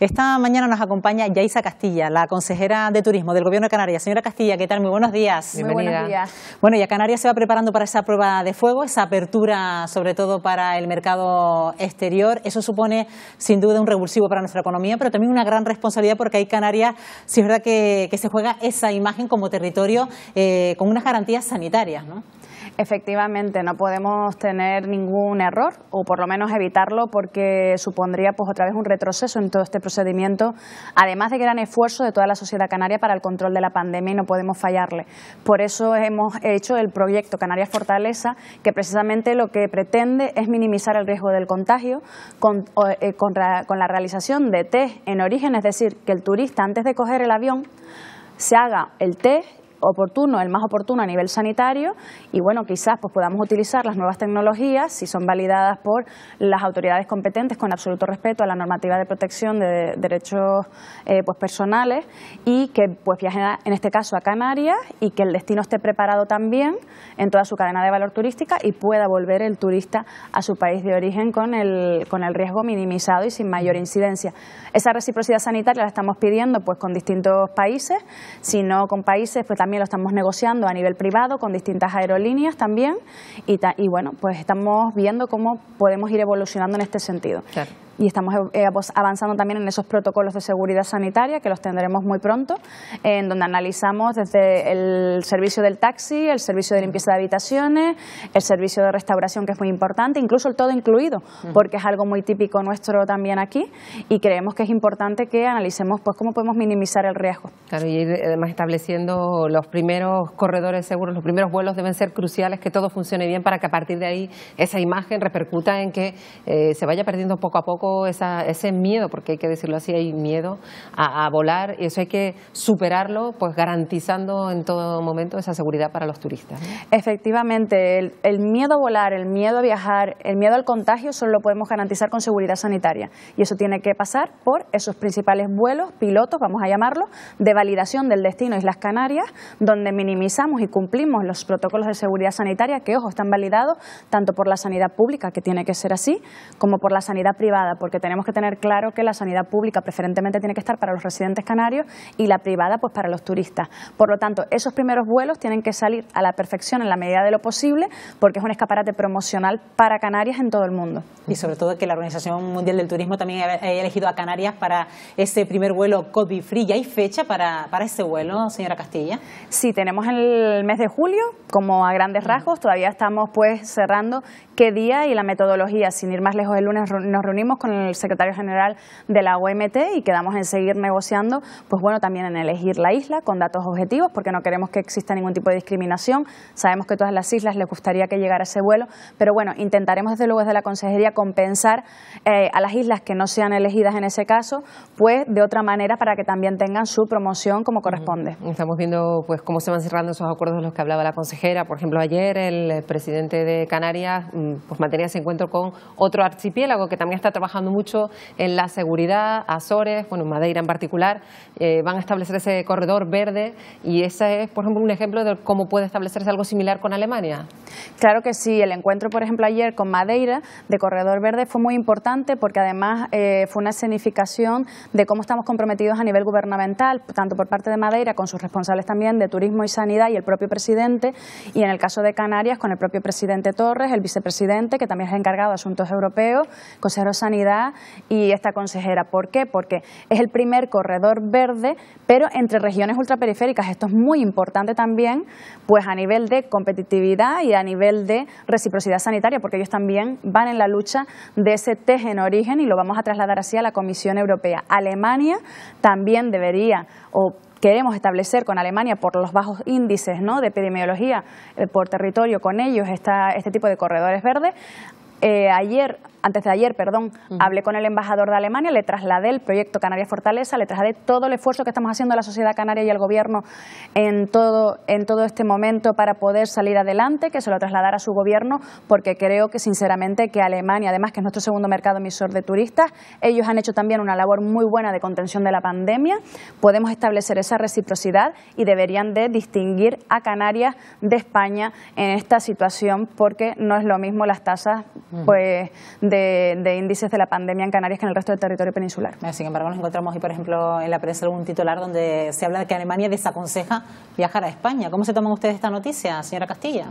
Esta mañana nos acompaña Yaisa Castilla, la consejera de Turismo del Gobierno de Canarias. Señora Castilla, ¿qué tal? Muy buenos días. Bienvenida. buenos días. Bueno, ya Canarias se va preparando para esa prueba de fuego, esa apertura sobre todo para el mercado exterior. Eso supone sin duda un revulsivo para nuestra economía, pero también una gran responsabilidad porque ahí Canarias, si es verdad que, se juega esa imagen como territorio eh, con unas garantías sanitarias, ¿no? Efectivamente, no podemos tener ningún error o por lo menos evitarlo porque supondría pues otra vez un retroceso en todo este procedimiento, además de gran esfuerzo de toda la sociedad canaria para el control de la pandemia y no podemos fallarle. Por eso hemos hecho el proyecto Canarias Fortaleza, que precisamente lo que pretende es minimizar el riesgo del contagio con, eh, con, con la realización de test en origen, es decir, que el turista antes de coger el avión se haga el test oportuno, el más oportuno a nivel sanitario y bueno, quizás pues podamos utilizar las nuevas tecnologías si son validadas por las autoridades competentes con absoluto respeto a la normativa de protección de derechos eh, pues personales y que pues viajen en este caso a Canarias y que el destino esté preparado también en toda su cadena de valor turística y pueda volver el turista a su país de origen con el, con el riesgo minimizado y sin mayor incidencia. Esa reciprocidad sanitaria la estamos pidiendo pues con distintos países, si no con países pues también también lo estamos negociando a nivel privado con distintas aerolíneas también y, bueno, pues estamos viendo cómo podemos ir evolucionando en este sentido y estamos eh, pues, avanzando también en esos protocolos de seguridad sanitaria que los tendremos muy pronto, en donde analizamos desde el servicio del taxi, el servicio de limpieza de habitaciones, el servicio de restauración que es muy importante, incluso el todo incluido, porque es algo muy típico nuestro también aquí y creemos que es importante que analicemos pues cómo podemos minimizar el riesgo. Claro, y además estableciendo los primeros corredores seguros, los primeros vuelos deben ser cruciales, que todo funcione bien para que a partir de ahí esa imagen repercuta en que eh, se vaya perdiendo poco a poco ese miedo, porque hay que decirlo así, hay miedo a, volar y eso hay que superarlo, pues garantizando en todo momento esa seguridad para los turistas. Efectivamente, el, miedo a volar, el miedo a viajar, el miedo al contagio solo lo podemos garantizar con seguridad sanitaria y eso tiene que pasar por esos principales vuelos, pilotos, vamos a llamarlo, de validación del destino Islas Canarias, donde minimizamos y cumplimos los protocolos de seguridad sanitaria que, ojo, están validados tanto por la sanidad pública, que tiene que ser así, como por la sanidad privada, porque tenemos que tener claro que la sanidad pública preferentemente tiene que estar para los residentes canarios y la privada pues para los turistas. Por lo tanto, esos primeros vuelos tienen que salir a la perfección en la medida de lo posible porque es un escaparate promocional para Canarias en todo el mundo. Y sobre todo que la Organización Mundial del Turismo también ha elegido a Canarias para ese primer vuelo COVID free. ¿Ya hay fecha para, para ese vuelo, señora Castilla? Sí, tenemos el mes de julio, como a grandes rasgos, todavía estamos pues cerrando qué día y la metodología. Sin ir más lejos, el lunes nos reunimos con el secretario general de la OMT y quedamos en seguir negociando, pues bueno, también en elegir la isla con datos objetivos, porque no queremos que exista ningún tipo de discriminación. Sabemos que todas las islas les gustaría que llegara ese vuelo, pero bueno, intentaremos desde luego desde la consejería compensar eh, a las islas que no sean elegidas en ese caso, pues de otra manera para que también tengan su promoción como corresponde. Estamos viendo pues cómo se van cerrando esos acuerdos de los que hablaba la consejera. Por ejemplo, ayer el presidente de Canarias mm, pues mantenía ese encuentro con otro archipiélago que también está trabajando mucho en la seguridad, Azores, bueno, Madeira en particular, eh, van a establecer ese corredor verde y ese es, por ejemplo, un ejemplo de cómo puede establecerse algo similar con Alemania. Claro que sí, el encuentro, por ejemplo, ayer con Madeira de Corredor Verde fue muy importante porque además eh, fue una escenificación de cómo estamos comprometidos a nivel gubernamental, tanto por parte de Madeira, con sus responsables también de turismo y sanidad y el propio presidente, y en el caso de Canarias con el propio presidente Torres, el vicepresidente, que también es encargado de asuntos europeos, consejero de sanidad y esta consejera. ¿Por qué? Porque es el primer corredor verde, pero entre regiones ultraperiféricas. Esto es muy importante también, pues a nivel de competitividad y a nivel de reciprocidad sanitaria, porque ellos también van en la lucha de ese test en origen y lo vamos a trasladar así a la Comisión Europea. Alemania también debería o queremos establecer con Alemania por los bajos índices de epidemiología eh, por territorio con ellos esta, este tipo de corredores verdes. Eh, ayer antes de ayer, perdón, hablé con el embajador de Alemania, le trasladé el proyecto Canarias Fortaleza, le trasladé todo el esfuerzo que estamos haciendo la sociedad canaria y el gobierno en todo, en todo este momento para poder salir adelante, que se lo trasladara a su gobierno, porque creo que sinceramente que Alemania, además que es nuestro segundo mercado emisor de turistas, ellos han hecho también una labor muy buena de contención de la pandemia, podemos establecer esa reciprocidad y deberían de distinguir a Canarias de España en esta situación, porque no es lo mismo las tasas, pues de, índices de la pandemia en Canarias que en el resto del territorio peninsular. Sin embargo, nos encontramos hoy, por ejemplo, en la prensa algún titular donde se habla de que Alemania desaconseja viajar a España. ¿Cómo se toman ustedes esta noticia, señora Castilla?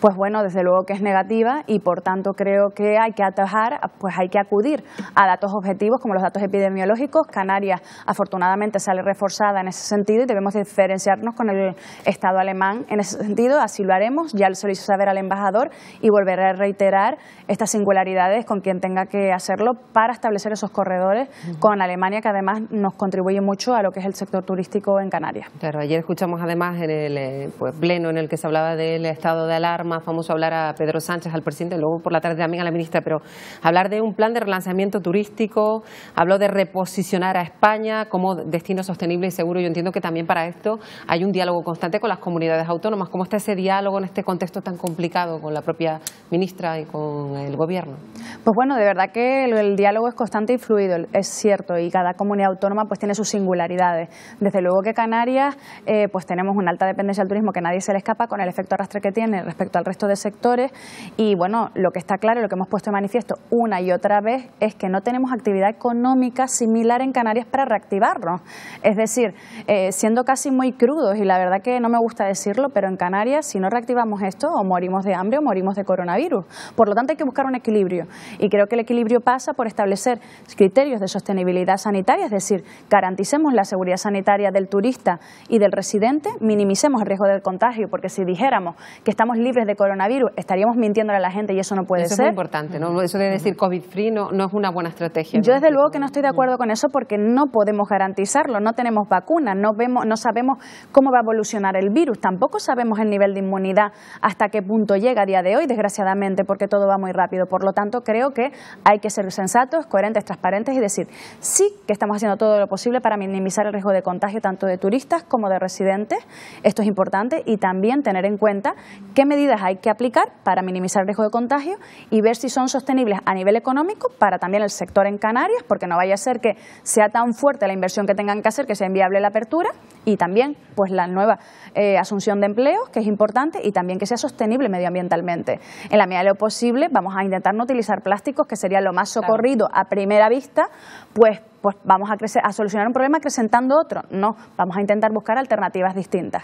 pues bueno, desde luego que es negativa y por tanto creo que hay que atajar, pues hay que acudir a datos objetivos como los datos epidemiológicos. Canarias afortunadamente sale reforzada en ese sentido y debemos diferenciarnos con el Estado alemán en ese sentido, así lo haremos, ya se lo saber al embajador y volveré a reiterar estas singularidades con quien tenga que hacerlo para establecer esos corredores con Alemania que además nos contribuye mucho a lo que es el sector turístico en Canarias. Pero ayer escuchamos además en el eh, pues, pleno en el que se hablaba del Estado de más famoso hablar a Pedro Sánchez, al presidente, luego por la tarde también a la ministra, pero hablar de un plan de relanzamiento turístico, habló de reposicionar a España como destino sostenible y seguro. Yo entiendo que también para esto hay un diálogo constante con las comunidades autónomas. ¿Cómo está ese diálogo en este contexto tan complicado con la propia ministra y con el gobierno? Pues bueno, de verdad que el, diálogo es constante y fluido, es cierto, y cada comunidad autónoma pues tiene sus singularidades. Desde luego que Canarias eh, pues tenemos una alta dependencia del turismo que nadie se le escapa con el efecto arrastre que tiene respecto al resto de sectores y bueno, lo que está claro, lo que hemos puesto de manifiesto una y otra vez es que no tenemos actividad económica similar en Canarias para reactivarnos. Es decir, eh, siendo casi muy crudos y la verdad que no me gusta decirlo, pero en Canarias si no reactivamos esto o morimos de hambre o morimos de coronavirus. Por lo tanto hay que buscar un equilibrio y creo que el equilibrio pasa por establecer criterios de sostenibilidad sanitaria, es decir, garanticemos la seguridad sanitaria del turista y del residente, minimicemos el riesgo del contagio, porque si dijéramos que estamos libres de coronavirus, estaríamos mintiéndole a la gente y eso no puede ser. Eso es importante, ¿no? Eso de decir COVID-free no, es una buena estrategia. Yo desde luego que no estoy de acuerdo con eso porque no podemos garantizarlo, no tenemos vacunas, no, vemos, no sabemos cómo va a evolucionar el virus, tampoco sabemos el nivel de inmunidad hasta qué punto llega a día de hoy, desgraciadamente, porque todo va muy rápido. Por lo tanto, creo que hay que ser sensatos, coherentes, transparentes y decir, sí que estamos haciendo todo lo posible para minimizar el riesgo de contagio tanto de turistas como de residentes, esto es importante, y también tener en cuenta qué medidas hay que aplicar para minimizar el riesgo de contagio y ver si son sostenibles a nivel económico para también el sector en Canarias, porque no vaya a ser que sea tan fuerte la inversión que tengan que hacer que sea inviable la apertura y también pues la nueva eh, asunción de empleos, que es importante, y también que sea sostenible medioambientalmente. En la medida de lo posible vamos a intentar no utilizar plásticos, que sería lo más socorrido a primera vista, pues pues vamos a, solucionar un problema acrecentando otro. No, vamos a intentar buscar alternativas distintas.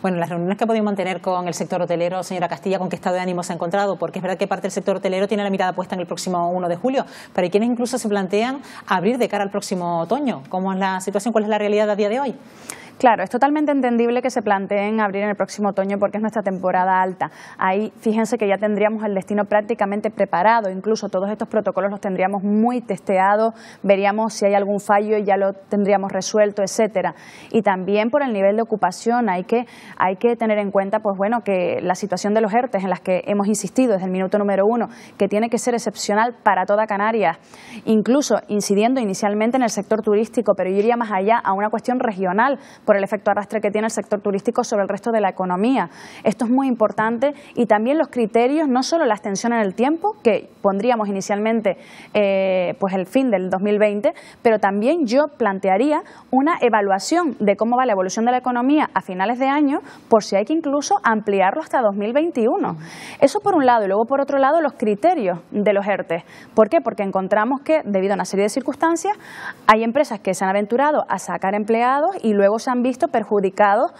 Bueno, las reuniones que ha podido mantener con el sector hotelero, señora Castilla, ¿con qué estado de ánimo se ha encontrado? Porque es verdad que parte del sector hotelero tiene la mirada puesta en el próximo 1 de julio, pero quienes incluso se plantean abrir de cara al próximo otoño. ¿Cómo es la situación? ¿Cuál es la realidad a día de hoy? Claro, es totalmente entendible que se planteen abrir en el próximo otoño porque es nuestra temporada alta. Ahí fíjense que ya tendríamos el destino prácticamente preparado, incluso todos estos protocolos los tendríamos muy testeados, veríamos si hay algún fallo y ya lo tendríamos resuelto, etcétera. Y también por el nivel de ocupación hay que, hay que tener en cuenta pues bueno, que la situación de los ERTES en las que hemos insistido desde el minuto número uno, que tiene que ser excepcional para toda Canarias, incluso incidiendo inicialmente en el sector turístico, pero iría más allá a una cuestión regional, por el efecto arrastre que tiene el sector turístico sobre el resto de la economía. Esto es muy importante y también los criterios, no solo la extensión en el tiempo, que pondríamos inicialmente eh, pues el fin del 2020, pero también yo plantearía una evaluación de cómo va la evolución de la economía a finales de año, por si hay que incluso ampliarlo hasta 2021. Eso por un lado, y luego por otro lado los criterios de los ERTE. E. ¿Por qué? Porque encontramos que, debido a una serie de circunstancias, hay empresas que se han aventurado a sacar empleados y luego se han han visto perjudicados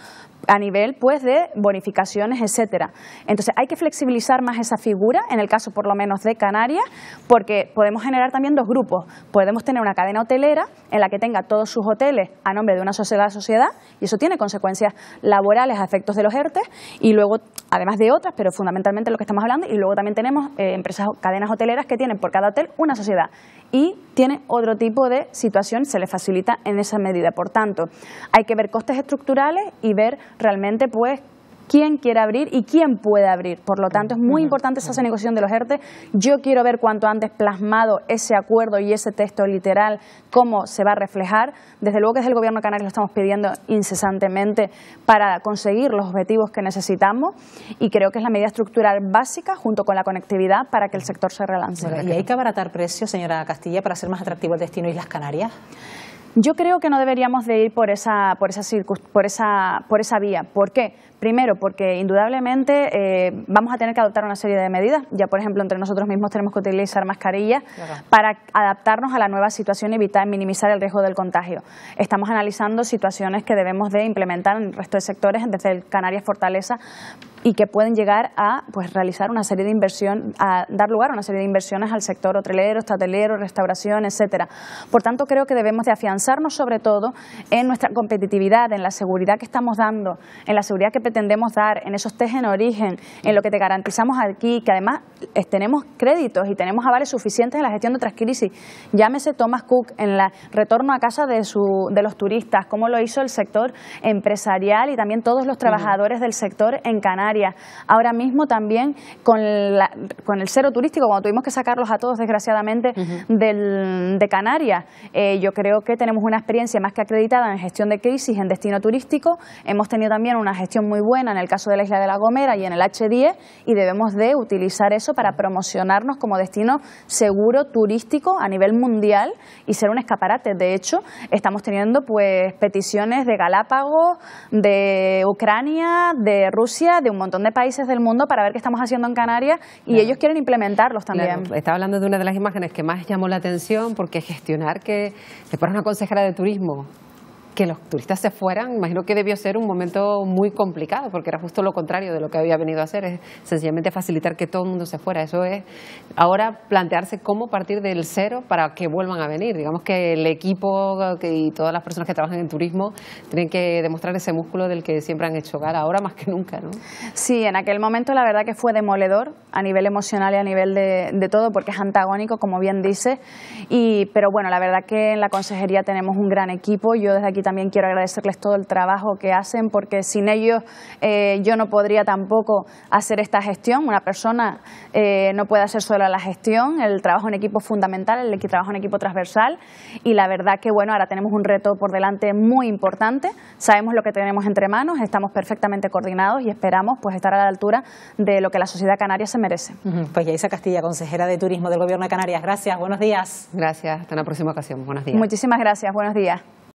a nivel pues de bonificaciones, etcétera. Entonces hay que flexibilizar más esa figura, en el caso por lo menos de Canarias, porque podemos generar también dos grupos. Podemos tener una cadena hotelera en la que tenga todos sus hoteles a nombre de una sociedad a sociedad, y eso tiene consecuencias laborales a efectos de los ERTE, y luego, además de otras, pero fundamentalmente lo que estamos hablando, y luego también tenemos eh, empresas, cadenas hoteleras que tienen por cada hotel una sociedad y tiene otro tipo de situación, se le facilita en esa medida. Por tanto, hay que ver costes estructurales y ver realmente pues quién quiere abrir y quién puede abrir. Por lo tanto, es muy importante esa negociación de los ERTE. E. Yo quiero ver cuanto antes plasmado ese acuerdo y ese texto literal, cómo se va a reflejar. Desde luego que desde el Gobierno canario lo estamos pidiendo incesantemente para conseguir los objetivos que necesitamos y creo que es la medida estructural básica junto con la conectividad para que el sector se relance. ¿Y hay que abaratar precios, señora Castilla, para hacer más atractivo el destino Islas Canarias? Yo creo que no deberíamos de ir por esa, por esa, por esa, por esa vía. ¿Por qué? Primero, porque indudablemente eh, vamos a tener que adoptar una serie de medidas. Ya, por ejemplo, entre nosotros mismos tenemos que utilizar mascarillas para adaptarnos a la nueva situación y evitar minimizar el riesgo del contagio. Estamos analizando situaciones que debemos de implementar en el resto de sectores, desde el Canarias Fortaleza, y que pueden llegar a pues, realizar una serie de inversión, a dar lugar a una serie de inversiones al sector hotelero, estatelero, restauración, etcétera. Por tanto, creo que debemos de afianzarnos sobre todo en nuestra competitividad, en la seguridad que estamos dando, en la seguridad que pretendemos dar, en esos test en origen, en lo que te garantizamos aquí, que además eh, tenemos créditos y tenemos avales suficientes en la gestión de otras crisis. Llámese Thomas Cook en el retorno a casa de, su, de los turistas, como lo hizo el sector empresarial y también todos los trabajadores del sector en Canadá ahora mismo también con, con el cero turístico, cuando tuvimos que sacarlos a todos, desgraciadamente, de Canarias, eh, yo creo que tenemos una experiencia más que acreditada en gestión de crisis, en destino turístico, hemos tenido también una gestión muy buena en el caso de la isla de La Gomera y en el H10 y debemos de utilizar eso para promocionarnos como destino seguro turístico a nivel mundial y ser un escaparate. De hecho, estamos teniendo pues peticiones de Galápagos, de Ucrania, de Rusia, de un montón de países del mundo para ver qué estamos haciendo en Canarias y ellos quieren implementarlos también. Estaba hablando de una de las imágenes que más llamó la atención porque gestionar que te pones una consejera de turismo que los turistas se fueran, imagino que debió ser un momento muy complicado, porque era justo lo contrario de lo que había venido a hacer, es sencillamente facilitar que todo el mundo se fuera. Eso es ahora plantearse cómo partir del cero para que vuelvan a venir. Digamos que el equipo y todas las personas que trabajan en turismo tienen que demostrar ese músculo del que siempre han hecho gala, ahora más que nunca. ¿no? Sí, en aquel momento la verdad que fue demoledor a nivel emocional y a nivel de, de todo, porque es antagónico, como bien dice. Y, pero bueno, la verdad que en la consejería tenemos un gran equipo. Yo desde aquí también quiero agradecerles todo el trabajo que hacen porque sin ellos eh, yo no podría tampoco hacer esta gestión. Una persona eh, no puede hacer sola la gestión, el trabajo en equipo es fundamental, el trabajo en equipo transversal y la verdad que bueno, ahora tenemos un reto por delante muy importante, sabemos lo que tenemos entre manos, estamos perfectamente coordinados y esperamos pues estar a la altura de lo que la sociedad canaria se merece. Pues Yaisa Castilla, consejera de Turismo del Gobierno de Canarias, gracias, buenos días. Gracias, hasta la próxima ocasión, buenos días. Muchísimas gracias, buenos días.